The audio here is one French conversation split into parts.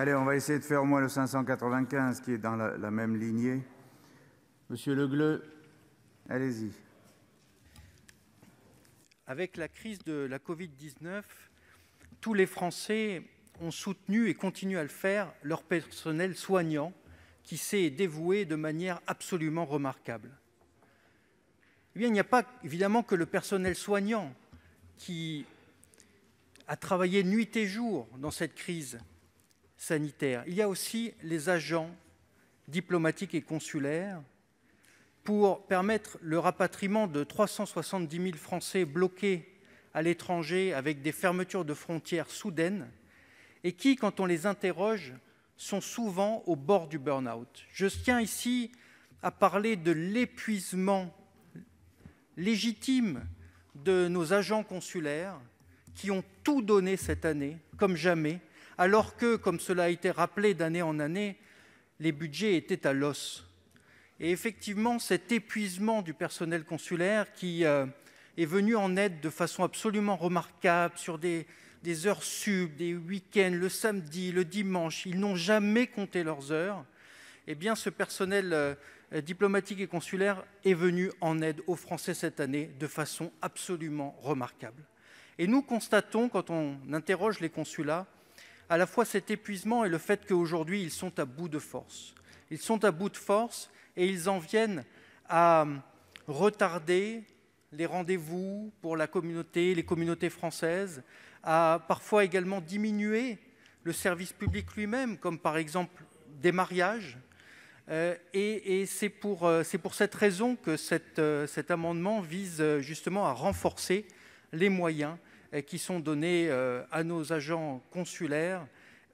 Allez, on va essayer de faire au moins le 595 qui est dans la, même lignée. Monsieur Le Gleu, allez-y. Avec la crise de la Covid-19, tous les Français ont soutenu et continuent à le faire leur personnel soignant qui s'est dévoué de manière absolument remarquable. Eh bien, il n'y a pas évidemment que le personnel soignant qui a travaillé nuit et jour dans cette crise sanitaire. Il y a aussi les agents diplomatiques et consulaires pour permettre le rapatriement de 370 000 Français bloqués à l'étranger avec des fermetures de frontières soudaines et qui, quand on les interroge, sont souvent au bord du burn-out. Je tiens ici à parler de l'épuisement légitime de nos agents consulaires qui ont tout donné cette année, comme jamais, alors que, comme cela a été rappelé d'année en année, les budgets étaient à l'os. Et effectivement, cet épuisement du personnel consulaire qui euh, est venu en aide de façon absolument remarquable sur des, heures sub, des week-ends, le samedi, le dimanche, ils n'ont jamais compté leurs heures, eh bien ce personnel euh, diplomatique et consulaire est venu en aide aux Français cette année de façon absolument remarquable. Et nous constatons, quand on interroge les consulats, à la fois cet épuisement et le fait qu'aujourd'hui ils sont à bout de force. Ils sont à bout de force et ils en viennent à retarder les rendez-vous pour la communauté, les communautés françaises, à parfois également diminuer le service public lui-même, comme par exemple des mariages. Euh, et, euh, c'est pour, cette raison que euh, cet amendement vise justement à renforcer les moyens qui sont donnés euh, à nos agents consulaires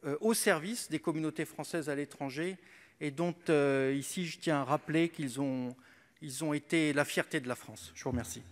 euh, au service des communautés françaises à l'étranger et dont euh, ici je tiens à rappeler qu'ils ont, ils ont été la fierté de la France. Je vous remercie.